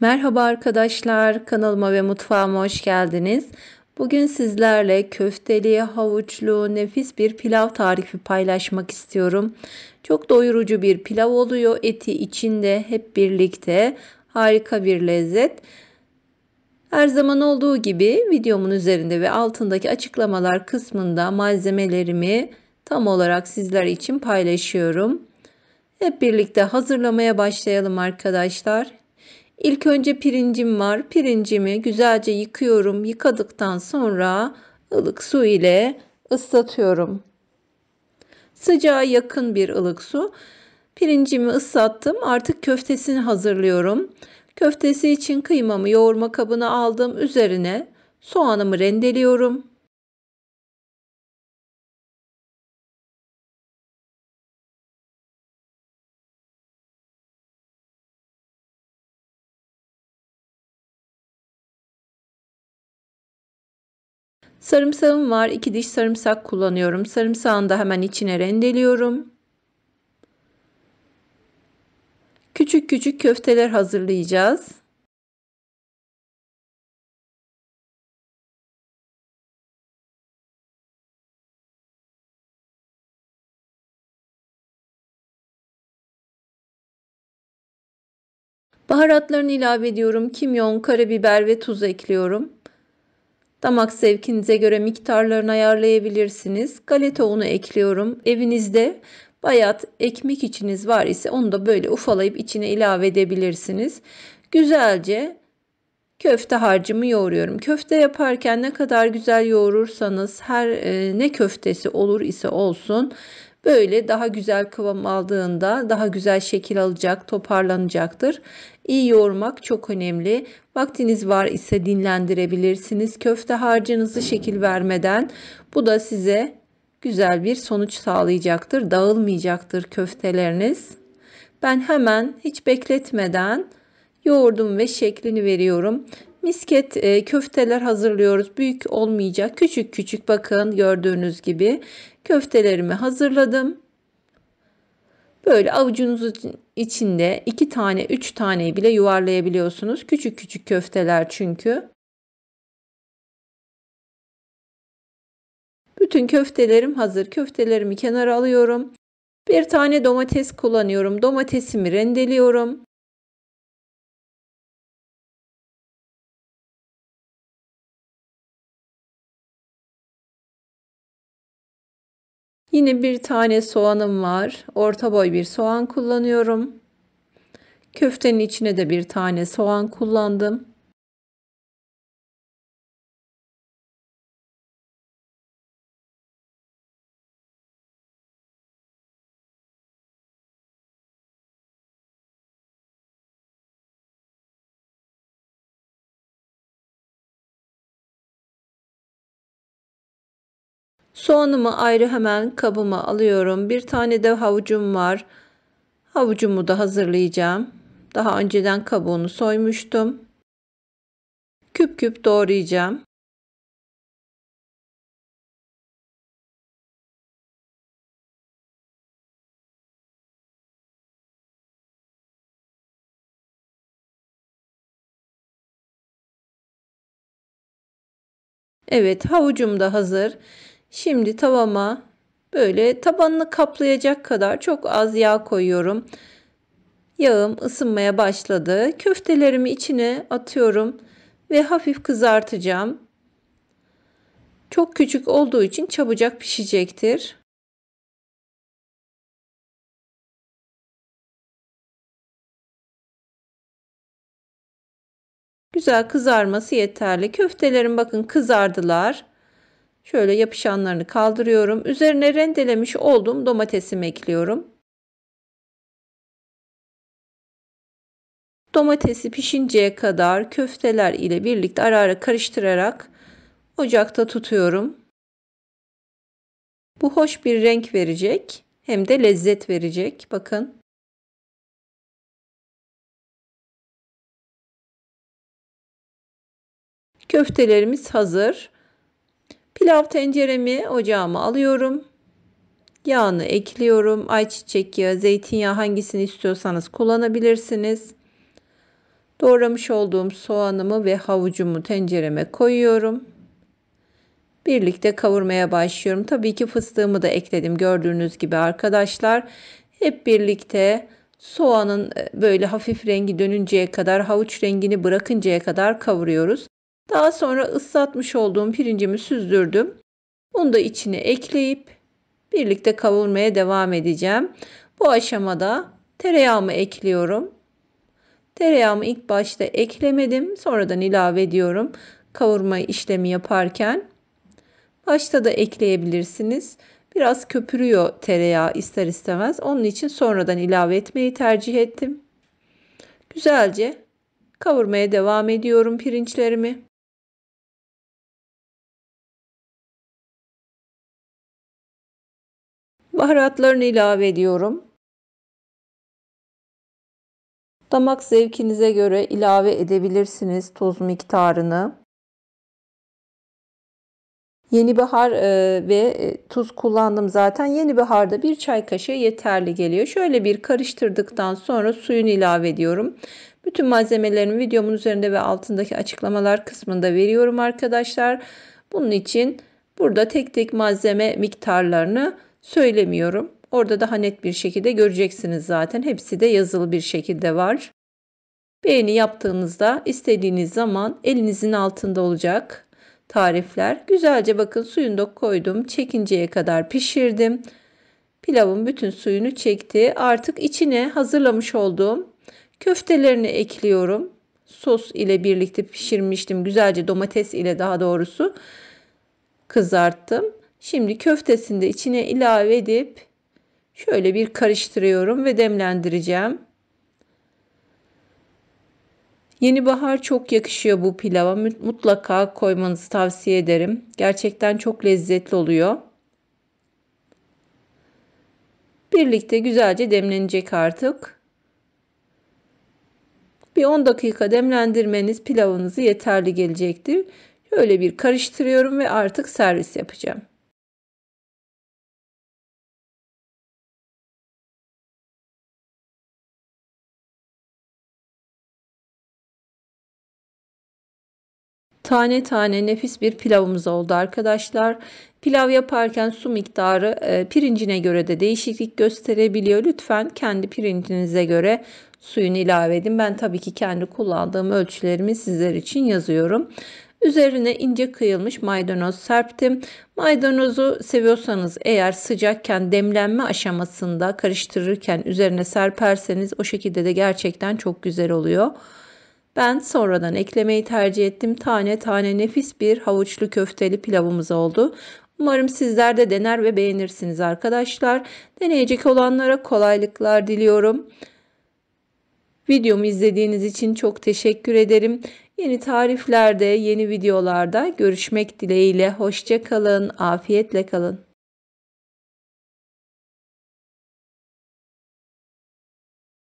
Merhaba arkadaşlar, kanalıma ve mutfağıma hoş geldiniz. Bugün sizlerle köfteli, havuçlu, nefis bir pilav tarifi paylaşmak istiyorum. Çok doyurucu bir pilav oluyor. Eti içinde hep birlikte. Harika bir lezzet. Her zaman olduğu gibi videomun üzerinde ve altındaki açıklamalar kısmında malzemelerimi tam olarak sizler için paylaşıyorum. Hep birlikte hazırlamaya başlayalım arkadaşlar. İlk önce pirincim var. Pirincimi güzelce yıkıyorum. Yıkadıktan sonra ılık su ile ıslatıyorum. Sıcağa yakın bir ılık su. Pirincimi ıslattım. Artık köftesini hazırlıyorum. Köftesi için kıymamı yoğurma kabına aldım. Üzerine soğanımı rendeliyorum. Sarımsağım var. 2 diş sarımsak kullanıyorum. Sarımsağın da hemen içine rendeliyorum. Küçük küçük köfteler hazırlayacağız. Baharatlarını ilave ediyorum. Kimyon, karabiber ve tuz ekliyorum. Damak zevkinize göre miktarlarını ayarlayabilirsiniz. Galeta unu ekliyorum. Evinizde bayat ekmek içiniz var ise onu da böyle ufalayıp içine ilave edebilirsiniz. Güzelce köfte harcımı yoğuruyorum. Köfte yaparken ne kadar güzel yoğurursanız her e, ne köftesi olur ise olsun böyle daha güzel kıvam aldığında daha güzel şekil alacak, toparlanacaktır. İyi yoğurmak çok önemli. Vaktiniz var ise dinlendirebilirsiniz. Köfte harcınızı şekil vermeden bu da size güzel bir sonuç sağlayacaktır. Dağılmayacaktır köfteleriniz. Ben hemen hiç bekletmeden yoğurdum ve şeklini veriyorum. Misket e, köfteler hazırlıyoruz. Büyük olmayacak. Küçük küçük bakın gördüğünüz gibi köftelerimi hazırladım. Böyle avucunuzun içinde 2 tane 3 tane bile yuvarlayabiliyorsunuz. Küçük küçük köfteler çünkü. Bütün köftelerim hazır. Köftelerimi kenara alıyorum. Bir tane domates kullanıyorum. Domatesimi rendeliyorum. Yine bir tane soğanım var. Orta boy bir soğan kullanıyorum. Köftenin içine de bir tane soğan kullandım. Soğanımı ayrı hemen kabıma alıyorum. Bir tane de havucum var. Havucumu da hazırlayacağım. Daha önceden kabuğunu soymuştum. Küp küp doğrayacağım. Evet havucum da hazır. Şimdi tavama böyle tabanını kaplayacak kadar çok az yağ koyuyorum. Yağım ısınmaya başladı. Köftelerimi içine atıyorum ve hafif kızartacağım. Çok küçük olduğu için çabucak pişecektir. Güzel kızarması yeterli. Köftelerim bakın kızardılar. Şöyle yapışanlarını kaldırıyorum. Üzerine rendelemiş olduğum domatesimi ekliyorum. Domatesi pişinceye kadar köfteler ile birlikte ara ara karıştırarak ocakta tutuyorum. Bu hoş bir renk verecek hem de lezzet verecek. Bakın. Köftelerimiz hazır. Pilav tenceremi ocağıma alıyorum. Yağını ekliyorum. Ayçiçek yağı, zeytinyağı hangisini istiyorsanız kullanabilirsiniz. Doğramış olduğum soğanımı ve havucumu tencereme koyuyorum. Birlikte kavurmaya başlıyorum. Tabii ki fıstığımı da ekledim gördüğünüz gibi arkadaşlar. Hep birlikte soğanın e, böyle hafif rengi dönünceye kadar, havuç rengini bırakıncaya kadar kavuruyoruz. Daha sonra ıslatmış olduğum pirincimi süzdürdüm. Bunu da içine ekleyip birlikte kavurmaya devam edeceğim. Bu aşamada tereyağımı ekliyorum. Tereyağımı ilk başta eklemedim. Sonradan ilave ediyorum kavurma işlemi yaparken. Başta da ekleyebilirsiniz. Biraz köpürüyor tereyağı ister istemez. Onun için sonradan ilave etmeyi tercih ettim. Güzelce kavurmaya devam ediyorum pirinçlerimi. Baharatlarını ilave ediyorum. Damak zevkinize göre ilave edebilirsiniz toz miktarını. Yeni bahar e, ve e, tuz kullandım zaten. Yeni baharda bir çay kaşığı yeterli geliyor. Şöyle bir karıştırdıktan sonra suyunu ilave ediyorum. Bütün malzemelerimi videomun üzerinde ve altındaki açıklamalar kısmında veriyorum arkadaşlar. Bunun için burada tek tek malzeme miktarlarını söylemiyorum. Orada daha net bir şekilde göreceksiniz zaten. Hepsi de yazılı bir şekilde var. Beğeni yaptığınızda istediğiniz zaman elinizin altında olacak tarifler. Güzelce bakın suyunu da koydum. Çekinceye kadar pişirdim. Pilavın bütün suyunu çekti. Artık içine hazırlamış olduğum köftelerini ekliyorum. Sos ile birlikte pişirmiştim. Güzelce domates ile daha doğrusu kızarttım. Şimdi köftesini de içine ilave edip şöyle bir karıştırıyorum ve demlendireceğim. Yeni bahar çok yakışıyor bu pilava. Mutlaka koymanızı tavsiye ederim. Gerçekten çok lezzetli oluyor. Birlikte güzelce demlenecek artık. Bir 10 dakika demlendirmeniz pilavınızı yeterli gelecektir. Şöyle bir karıştırıyorum ve artık servis yapacağım. tane tane nefis bir pilavımız oldu arkadaşlar. Pilav yaparken su miktarı e, pirincine göre de değişiklik gösterebiliyor. Lütfen kendi pirincinize göre suyunu ilave edin. Ben tabii ki kendi kullandığım ölçülerimi sizler için yazıyorum. Üzerine ince kıyılmış maydanoz serptim. Maydanozu seviyorsanız eğer sıcakken demlenme aşamasında karıştırırken üzerine serperseniz o şekilde de gerçekten çok güzel oluyor. Ben sonradan eklemeyi tercih ettim. Tane tane nefis bir havuçlu köfteli pilavımız oldu. Umarım sizler de dener ve beğenirsiniz arkadaşlar. Deneyecek olanlara kolaylıklar diliyorum. Videomu izlediğiniz için çok teşekkür ederim. Yeni tariflerde, yeni videolarda görüşmek dileğiyle. Hoşçakalın, afiyetle kalın.